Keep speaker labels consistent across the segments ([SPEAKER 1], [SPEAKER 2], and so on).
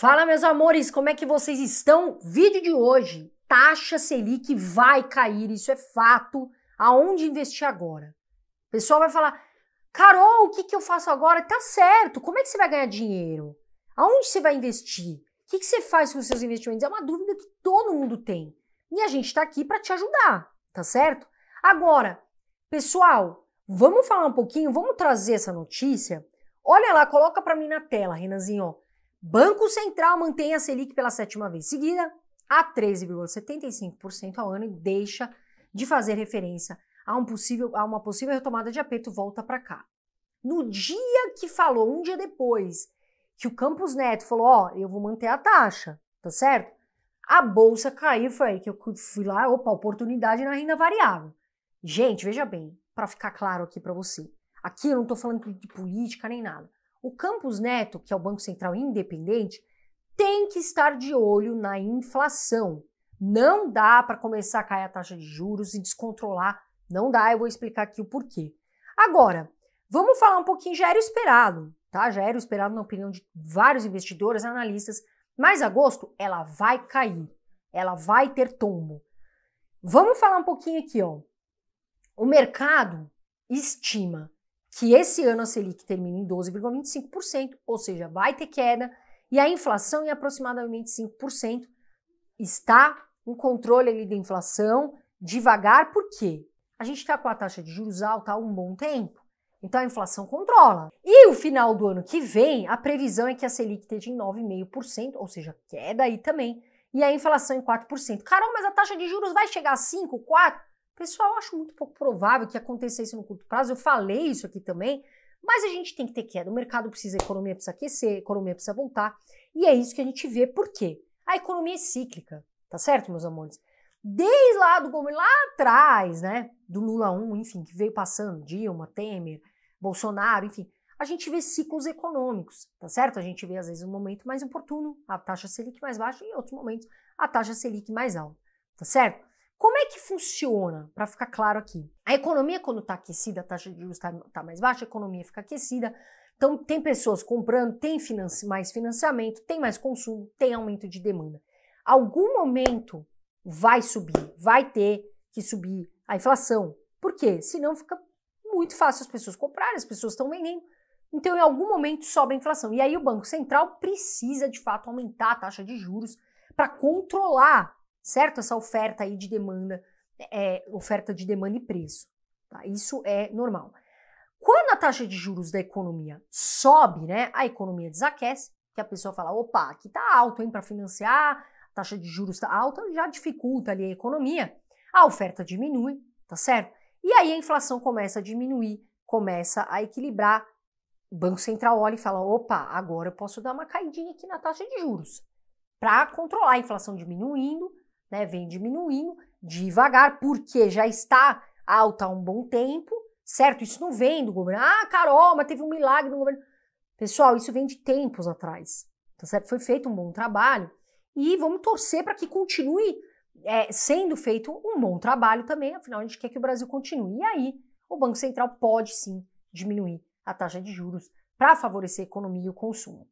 [SPEAKER 1] Fala meus amores, como é que vocês estão? Vídeo de hoje, taxa Selic vai cair, isso é fato. Aonde investir agora? O pessoal vai falar, Carol, o que, que eu faço agora? Tá certo, como é que você vai ganhar dinheiro? Aonde você vai investir? O que, que você faz com os seus investimentos? É uma dúvida que todo mundo tem. E a gente está aqui para te ajudar, tá certo? Agora, pessoal, vamos falar um pouquinho, vamos trazer essa notícia. Olha lá, coloca para mim na tela, Renanzinho, ó. Banco Central mantém a Selic pela sétima vez seguida a 13,75% ao ano e deixa de fazer referência a, um possível, a uma possível retomada de aperto volta para cá. No dia que falou, um dia depois, que o Campos Neto falou, ó, oh, eu vou manter a taxa, tá certo? A bolsa caiu, foi aí que eu fui lá, opa, oportunidade na renda variável. Gente, veja bem, para ficar claro aqui para você, aqui eu não tô falando de política nem nada. O Campus Neto, que é o Banco Central independente, tem que estar de olho na inflação. Não dá para começar a cair a taxa de juros e descontrolar. Não dá, eu vou explicar aqui o porquê. Agora, vamos falar um pouquinho, já era esperado, tá? Já era esperado na opinião de vários investidores, analistas, mas agosto ela vai cair, ela vai ter tombo. Vamos falar um pouquinho aqui, ó. O mercado estima que esse ano a Selic termina em 12,25%, ou seja, vai ter queda, e a inflação em aproximadamente 5%. Está um controle ali da inflação devagar, por quê? A gente está com a taxa de juros alta há um bom tempo, então a inflação controla. E o final do ano que vem, a previsão é que a Selic esteja em 9,5%, ou seja, queda aí também, e a inflação em 4%. Carol, mas a taxa de juros vai chegar a 5, 4? Pessoal, eu acho muito pouco provável que acontecesse no curto prazo. Eu falei isso aqui também, mas a gente tem que ter queda. O mercado precisa, a economia precisa aquecer, a economia precisa voltar. E é isso que a gente vê. Por quê? A economia é cíclica, tá certo, meus amores? Desde lá do governo, lá atrás, né? Do Lula 1, enfim, que veio passando, Dilma, Temer, Bolsonaro, enfim. A gente vê ciclos econômicos, tá certo? A gente vê, às vezes, um momento mais oportuno, a taxa Selic mais baixa, e em outros momentos, a taxa Selic mais alta, tá certo? Como é que funciona? Para ficar claro aqui. A economia, quando está aquecida, a taxa tá de juros está tá mais baixa, a economia fica aquecida. Então, tem pessoas comprando, tem mais financiamento, tem mais consumo, tem aumento de demanda. Algum momento vai subir, vai ter que subir a inflação. Por quê? Senão fica muito fácil as pessoas comprarem, as pessoas estão vendendo. Então, em algum momento sobe a inflação. E aí o Banco Central precisa, de fato, aumentar a taxa de juros para controlar certo? Essa oferta aí de demanda, é, oferta de demanda e preço. Tá? Isso é normal. Quando a taxa de juros da economia sobe, né, a economia desaquece, que a pessoa fala, opa, aqui tá alto, hein, para financiar, a taxa de juros está alta, já dificulta ali a economia, a oferta diminui, tá certo? E aí a inflação começa a diminuir, começa a equilibrar, o Banco Central olha e fala, opa, agora eu posso dar uma caidinha aqui na taxa de juros, para controlar a inflação diminuindo né, vem diminuindo devagar, porque já está alta há um bom tempo, certo? Isso não vem do governo. Ah, Carol, mas teve um milagre no governo. Pessoal, isso vem de tempos atrás, tá certo? Foi feito um bom trabalho e vamos torcer para que continue é, sendo feito um bom trabalho também, afinal a gente quer que o Brasil continue. E aí, o Banco Central pode sim diminuir a taxa de juros para favorecer a economia e o consumo.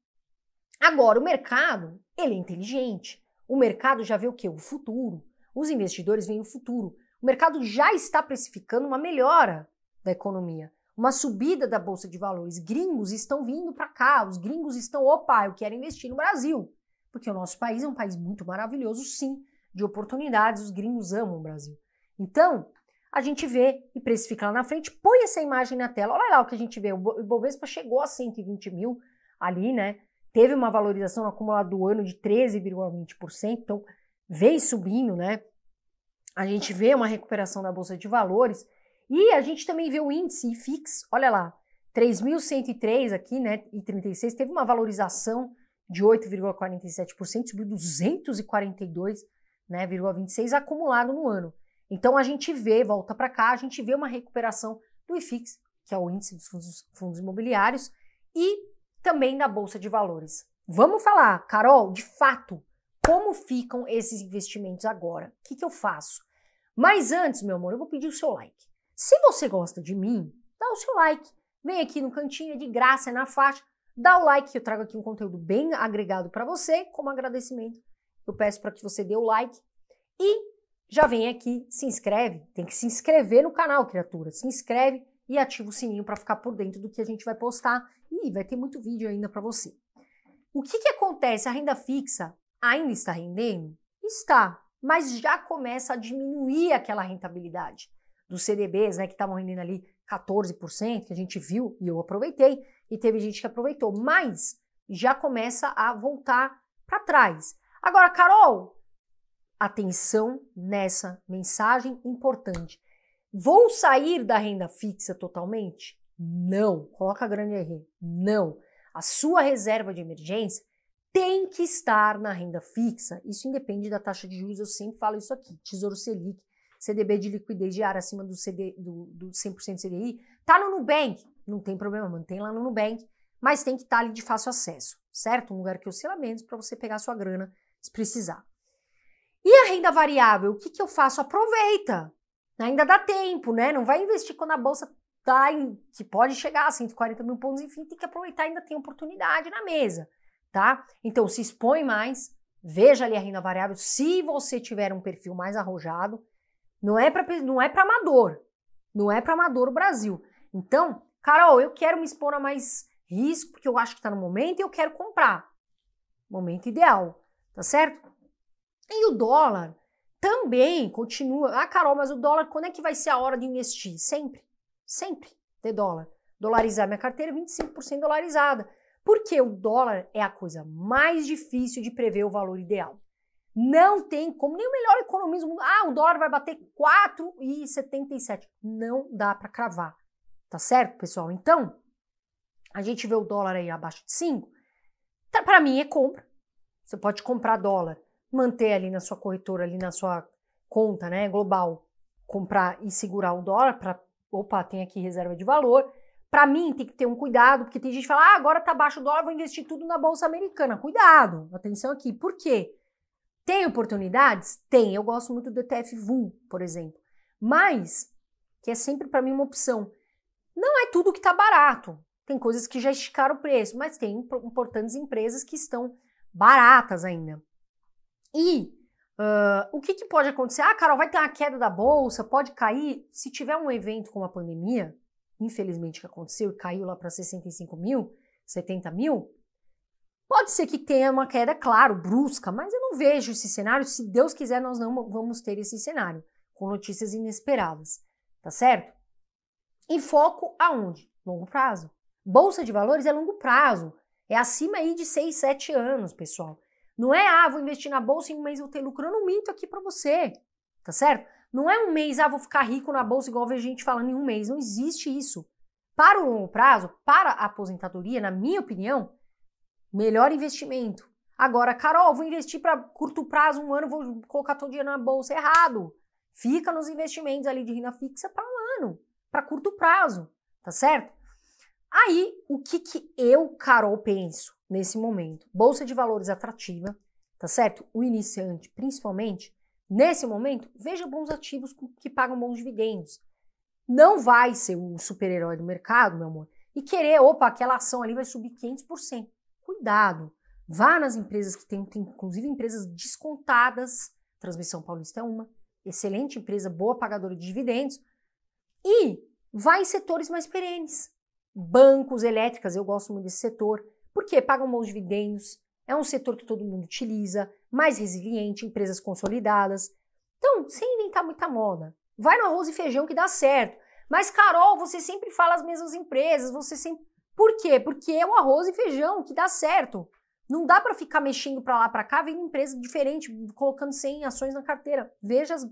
[SPEAKER 1] Agora, o mercado, ele é inteligente. O mercado já vê o que? O futuro. Os investidores veem o futuro. O mercado já está precificando uma melhora da economia, uma subida da bolsa de valores. Gringos estão vindo para cá, os gringos estão, opa, eu quero investir no Brasil, porque o nosso país é um país muito maravilhoso, sim, de oportunidades, os gringos amam o Brasil. Então, a gente vê e precifica lá na frente, põe essa imagem na tela, olha lá o que a gente vê, o Bovespa chegou a 120 mil ali, né, teve uma valorização no acumulado do ano de 13,20%, então vem subindo, né? A gente vê uma recuperação da bolsa de valores e a gente também vê o índice IFIX, olha lá, 3.103 aqui, né, e 36 teve uma valorização de 8,47%, subiu 242,26 né, acumulado no ano. Então a gente vê, volta para cá, a gente vê uma recuperação do IFIX, que é o índice dos fundos, fundos imobiliários, e também na bolsa de valores. Vamos falar, Carol, de fato, como ficam esses investimentos agora? O que, que eu faço? Mas antes, meu amor, eu vou pedir o seu like. Se você gosta de mim, dá o seu like. Vem aqui no cantinho, de graça, na faixa. Dá o like, eu trago aqui um conteúdo bem agregado para você. Como agradecimento, eu peço para que você dê o like. E já vem aqui, se inscreve. Tem que se inscrever no canal, criatura. Se inscreve e ativa o sininho para ficar por dentro do que a gente vai postar e vai ter muito vídeo ainda para você. O que, que acontece? A renda fixa ainda está rendendo? Está, mas já começa a diminuir aquela rentabilidade dos CDBs, né, que estavam rendendo ali 14%, que a gente viu e eu aproveitei, e teve gente que aproveitou, mas já começa a voltar para trás. Agora, Carol, atenção nessa mensagem importante. Vou sair da renda fixa totalmente? Não. Coloca grande R. Não. A sua reserva de emergência tem que estar na renda fixa. Isso independe da taxa de juros, eu sempre falo isso aqui. Tesouro Selic, CDB de liquidez diária acima do, CD, do, do 100% CDI, tá no Nubank, não tem problema, mantém lá no Nubank, mas tem que estar tá ali de fácil acesso, certo? Um lugar que oscila menos para você pegar sua grana se precisar. E a renda variável, o que, que eu faço? Aproveita, Ainda dá tempo, né? Não vai investir quando a bolsa tá em, que pode chegar a 140 mil pontos, enfim, tem que aproveitar, ainda tem oportunidade na mesa, tá? Então se expõe mais, veja ali a renda variável, se você tiver um perfil mais arrojado, não é para não é para amador, não é para amador o Brasil. Então, Carol, eu quero me expor a mais risco porque eu acho que está no momento e eu quero comprar. Momento ideal, tá certo? E o dólar, também continua, ah, Carol, mas o dólar, quando é que vai ser a hora de investir? Sempre, sempre ter dólar. Dolarizar minha carteira, 25% dolarizada. Porque o dólar é a coisa mais difícil de prever o valor ideal. Não tem como, nem o melhor economista do mundo, ah, o dólar vai bater 4,77. Não dá para cravar. Tá certo, pessoal? Então, a gente vê o dólar aí abaixo de 5, tá, para mim é compra. Você pode comprar dólar manter ali na sua corretora, ali na sua conta, né, global, comprar e segurar o dólar para, opa, tem aqui reserva de valor. Para mim tem que ter um cuidado, porque tem gente que fala: "Ah, agora tá baixo o dólar, vou investir tudo na bolsa americana". Cuidado, atenção aqui. Por quê? Tem oportunidades? Tem. Eu gosto muito do ETF VU por exemplo. Mas que é sempre para mim uma opção. Não é tudo que está barato. Tem coisas que já esticaram o preço, mas tem importantes empresas que estão baratas ainda. E uh, o que, que pode acontecer? Ah, Carol, vai ter uma queda da bolsa, pode cair. Se tiver um evento como a pandemia, infelizmente que aconteceu e caiu lá para 65 mil, 70 mil, Pode ser que tenha uma queda, claro, brusca, mas eu não vejo esse cenário. Se Deus quiser, nós não vamos ter esse cenário com notícias inesperadas, tá certo? E foco aonde? Longo prazo. Bolsa de valores é longo prazo, é acima aí de 6, 7 anos, pessoal. Não é, ah, vou investir na bolsa em um mês eu ter lucro. Eu não minto aqui para você, tá certo? Não é um mês, ah, vou ficar rico na bolsa igual a gente falando em um mês. Não existe isso. Para o longo prazo, para a aposentadoria, na minha opinião, melhor investimento. Agora, Carol, vou investir para curto prazo, um ano, vou colocar todo dinheiro na bolsa. Errado. Fica nos investimentos ali de renda fixa para um ano, para curto prazo, tá certo? Aí, o que, que eu, Carol, penso? nesse momento. Bolsa de valores atrativa, tá certo? O iniciante, principalmente, nesse momento, veja bons ativos que pagam bons dividendos. Não vai ser um super-herói do mercado, meu amor, e querer, opa, aquela ação ali vai subir 500%. Cuidado. Vá nas empresas que tem, tem inclusive empresas descontadas, Transmissão Paulista é uma, excelente empresa, boa pagadora de dividendos, e vai em setores mais perenes. Bancos, elétricas, eu gosto muito desse setor porque pagam bons dividendos, é um setor que todo mundo utiliza, mais resiliente, empresas consolidadas. Então, sem inventar muita moda. Vai no arroz e feijão que dá certo. Mas, Carol, você sempre fala as mesmas empresas, você sempre. Por quê? Porque é o arroz e feijão que dá certo. Não dá para ficar mexendo para lá para cá, vendo empresa diferente, colocando 100 ações na carteira. Veja as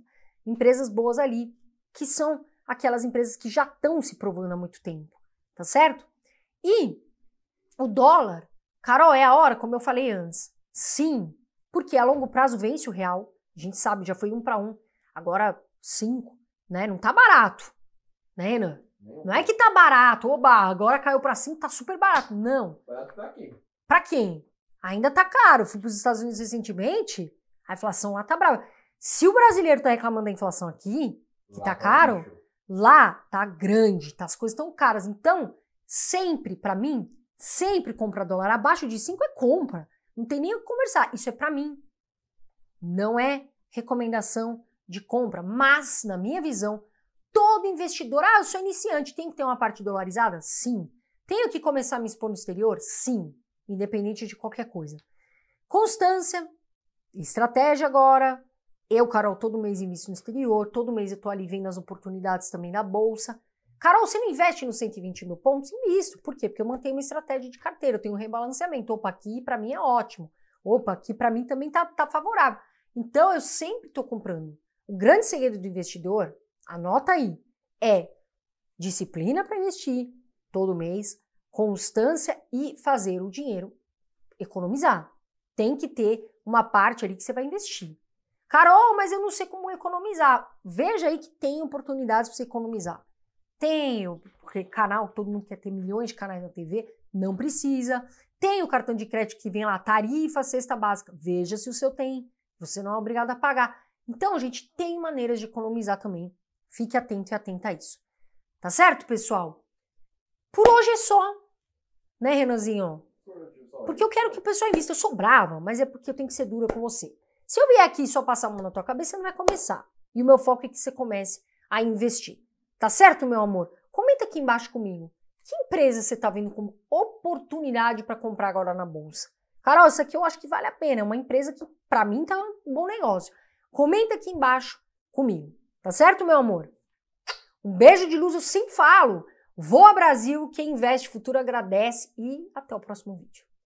[SPEAKER 1] empresas boas ali, que são aquelas empresas que já estão se provando há muito tempo, tá certo? E o dólar, Carol, é a hora, como eu falei antes. Sim, porque a longo prazo vence o real. A gente sabe, já foi um para um, agora cinco, né? Não tá barato, né, Ana? Não é tá. que tá barato, oba, agora caiu para cinco, tá super barato. Não. Barato pra quem? Pra quem? Ainda tá caro. Fui pros Estados Unidos recentemente, a inflação lá tá brava. Se o brasileiro tá reclamando da inflação aqui, que lá tá, tá caro, lá tá grande, tá, as coisas estão caras. Então, sempre, para mim, Sempre compra dólar abaixo de 5 é compra. Não tem nem o que conversar. Isso é para mim. Não é recomendação de compra, mas na minha visão, todo investidor, ah, eu sou iniciante, tem que ter uma parte dolarizada? Sim. Tenho que começar a me expor no exterior? Sim, independente de qualquer coisa. Constância, estratégia agora. Eu, Carol, todo mês invisto no exterior, todo mês eu estou ali vendo as oportunidades também da bolsa. Carol, você não investe nos 120 mil pontos? Invisto. Por quê? Porque eu mantenho uma estratégia de carteira, eu tenho um rebalanceamento. Opa, aqui para mim é ótimo. Opa, aqui para mim também tá, tá favorável. Então eu sempre estou comprando. O grande segredo do investidor, anota aí, é disciplina para investir todo mês, constância e fazer o dinheiro economizar. Tem que ter uma parte ali que você vai investir. Carol, mas eu não sei como economizar. Veja aí que tem oportunidades para você economizar. Tenho, porque canal, todo mundo quer ter milhões de canais na TV, não precisa. Tem o cartão de crédito que vem lá, tarifa, cesta básica. Veja se o seu tem. Você não é obrigado a pagar. Então, a gente tem maneiras de economizar também. Fique atento e atenta a isso. Tá certo, pessoal? Por hoje é só. Né, Renanzinho? Porque eu quero que o pessoal invista. Eu sou brava, mas é porque eu tenho que ser dura com você. Se eu vier aqui só passar a mão na tua cabeça, você não vai começar. E o meu foco é que você comece a investir. Tá certo, meu amor? Comenta aqui embaixo comigo. Que empresa você está vendo como oportunidade para comprar agora na bolsa? Carol, isso aqui eu acho que vale a pena. É uma empresa que, para mim, tá um bom negócio. Comenta aqui embaixo comigo. Tá certo, meu amor? Um beijo de luz, eu sempre falo. Voa Brasil, quem investe futuro agradece e até o próximo vídeo.